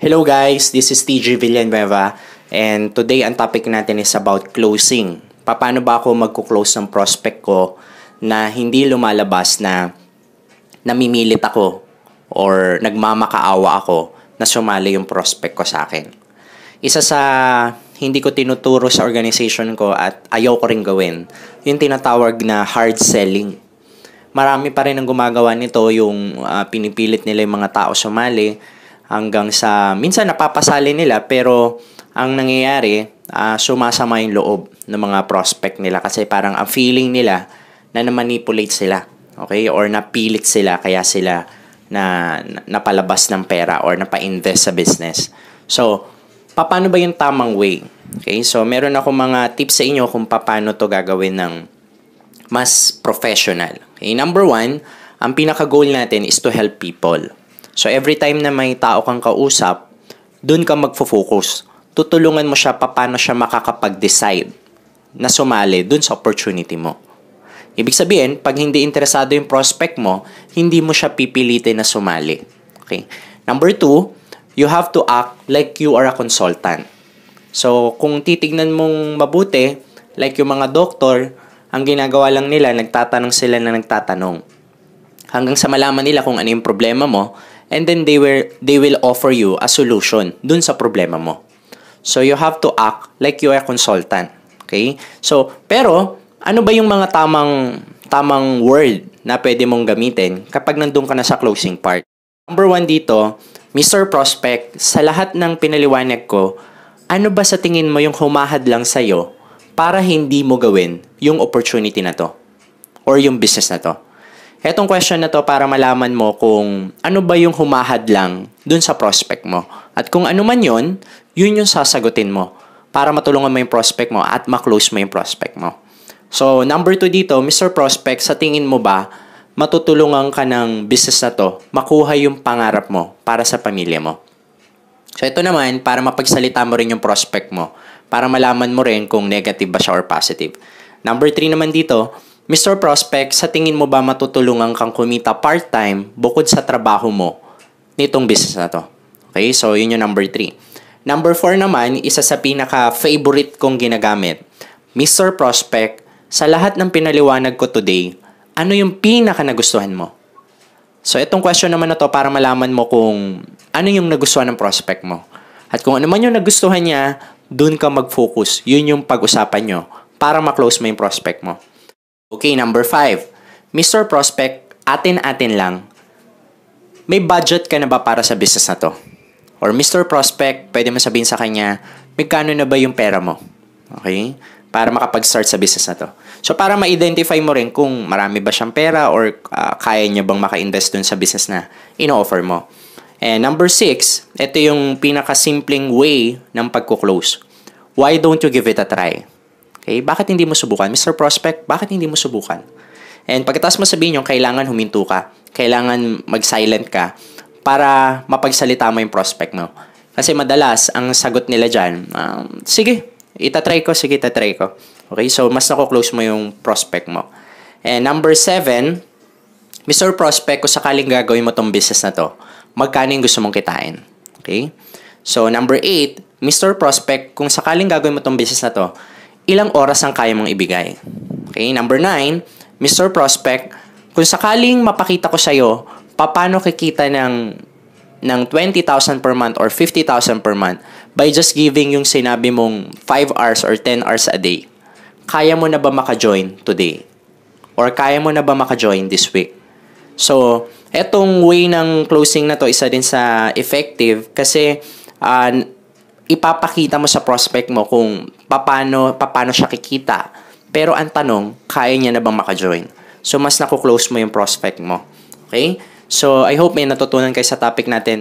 Hello guys, this is TJ Villanueva and today ang topic natin is about closing. Paano ba ako magko-close ng prospect ko na hindi lumalabas na namimilit ako or nagmamakaawa ako na sumali yung prospect ko sa akin. Isa sa hindi ko tinuturo sa organization ko at ayaw ko rin gawin, yung tinatawag na hard selling. Marami pa rin ang gumagawa nito, yung uh, pinipilit nila yung mga tao sumali hanggang sa minsan napapasali nila pero ang nangyayari uh, sumasama yung loob ng mga prospect nila kasi parang ang feeling nila na manipulate sila okay or napilit sila kaya sila na napalabas ng pera or napa-invest sa business so paano ba yung tamang way okay so meron ako mga tips sa inyo kung paano to gagawin ng mas professional okay number one ang pinaka goal natin is to help people So every time na may tao kang kausap, doon ka magfo-focus. Tutulungan mo siya paano siya makakapag-decide na sumali doon sa opportunity mo. Ibig sabihin, pag hindi interesado yung prospect mo, hindi mo siya pipilitin na sumali. Okay? Number two, you have to act like you are a consultant. So, kung titignan mong mabuti, like yung mga doktor, ang ginagawa lang nila, nagtatanong sila na nagtatanong. Hanggang sa malaman nila kung ano yung problema mo, and then they will they will offer you a solution dun sa problema mo. So you have to act like you are a consultant. Okay? So pero ano ba yung mga tamang tamang word na pwede mong gamitin kapag nandun ka na sa closing part? Number one dito, Mr. Prospect, sa lahat ng pinaliwanag ko, ano ba sa tingin mo yung humahad lang sa'yo para hindi mo gawin yung opportunity na to or yung business na to? Etong question na to para malaman mo kung ano ba yung humahad lang dun sa prospect mo. At kung ano man yon, yun yung sasagutin mo para matulungan mo yung prospect mo at maklose mo yung prospect mo. So, number two dito, Mr. Prospect, sa tingin mo ba matutulungan ka ng business na to makuha yung pangarap mo para sa pamilya mo? So, ito naman, para mapagsalita mo rin yung prospect mo para malaman mo rin kung negative ba siya or positive. Number three naman dito, Mr. Prospect, sa tingin mo ba matutulungan kang kumita part-time bukod sa trabaho mo nitong business na to? Okay, so yun yung number 3. Number 4 naman, isa sa pinaka-favorite kong ginagamit. Mr. Prospect, sa lahat ng pinaliwanag ko today, ano yung pinaka nagustuhan mo? So itong question naman na to para malaman mo kung ano yung nagustuhan ng prospect mo. At kung ano man yung nagustuhan niya, dun ka mag-focus. Yun yung pag-usapan nyo para ma-close mo yung prospect mo. Okay, number 5. Mr. Prospect, atin-atin lang. May budget ka na ba para sa business na to? Or Mr. Prospect, pwede mo sabihin sa kanya, magkano na ba yung pera mo? Okay? Para makapag-start sa business na to. So, para ma-identify mo rin kung marami ba siyang pera or uh, kaya niya bang maka-invest dun sa business na ino-offer mo. And number six, ito yung pinakasimpleng way ng pagkuklose. Why don't you give it a try? Okay? Bakit hindi mo subukan? Mr. Prospect, bakit hindi mo subukan? And pagkatapos mo sabihin nyo, kailangan huminto ka, kailangan mag-silent ka para mapagsalita mo yung prospect mo. Kasi madalas, ang sagot nila dyan, um, sige, itatry ko, sige, itatry ko. Okay, so mas nako-close mo yung prospect mo. And number seven, Mr. Prospect, kung sakaling gagawin mo tong business na to, magkano yung gusto mong kitain? Okay? So, number eight, Mr. Prospect, kung sakaling gagawin mo tong business na to, ilang oras ang kaya mong ibigay. Okay, number nine, Mr. Prospect, kung sakaling mapakita ko sa'yo, paano kikita ng ng 20,000 per month or 50,000 per month by just giving yung sinabi mong 5 hours or 10 hours a day. Kaya mo na ba maka-join today? Or kaya mo na ba maka-join this week? So, etong way ng closing na to, isa din sa effective kasi uh, ipapakita mo sa prospect mo kung paano, paano siya kikita. Pero ang tanong, kaya niya na bang maka-join? So, mas nakuklose mo yung prospect mo. Okay? So, I hope may natutunan kayo sa topic natin.